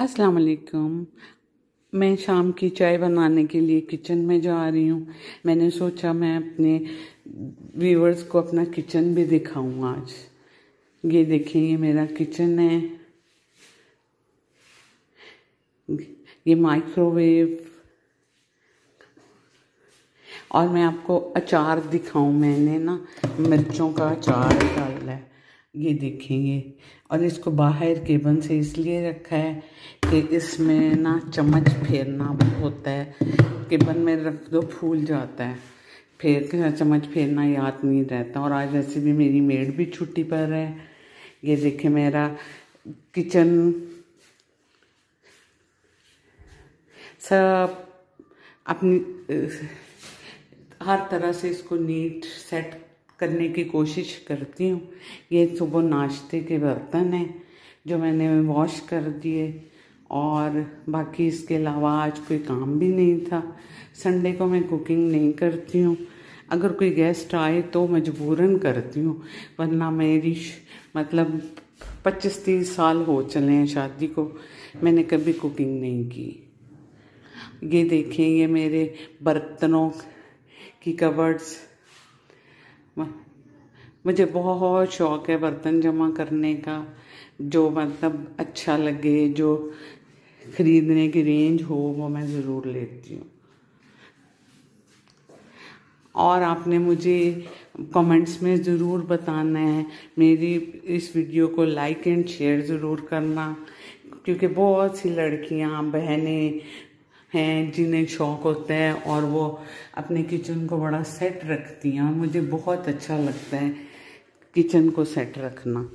अस्सलाम वालेकुम मैं शाम की चाय बनाने के लिए किचन में जा रही हूँ मैंने सोचा मैं अपने व्यूवर्स को अपना किचन भी दिखाऊँ आज ये देखें ये मेरा किचन है ये माइक्रोवेव और मैं आपको अचार दिखाऊँ मैंने ना मिर्चों का अचार डाला है ये देखेंगे और इसको बाहर केबन से इसलिए रखा है कि इसमें ना चम्मच फेरना होता है केबन में रख दो फूल जाता है फेर चम्मच फेरना याद नहीं रहता और आज वैसे भी मेरी मेड भी छुट्टी पर है ये देखे मेरा किचन सब अपनी हर तरह से इसको नीट सेट करने की कोशिश करती हूँ ये सुबह नाश्ते के बर्तन हैं जो मैंने वॉश कर दिए और बाकी इसके अलावा आज कोई काम भी नहीं था संडे को मैं कुकिंग नहीं करती हूँ अगर कोई गेस्ट आए तो मजबूरन करती हूँ वरना मेरी मतलब पच्चीस तीस साल हो चले हैं शादी को मैंने कभी कुकिंग नहीं की ये देखें ये मेरे बर्तनों की कवर्ड्स मुझे बहुत शौक है बर्तन जमा करने का जो मतलब अच्छा लगे जो ख़रीदने की रेंज हो वो मैं ज़रूर लेती हूँ और आपने मुझे कमेंट्स में ज़रूर बताना है मेरी इस वीडियो को लाइक एंड शेयर ज़रूर करना क्योंकि बहुत सी लड़कियाँ बहनें हैं जिन्हें शौक़ होता है और वो अपने किचन को बड़ा सेट रखती हैं और मुझे बहुत अच्छा लगता है किचन को सेट रखना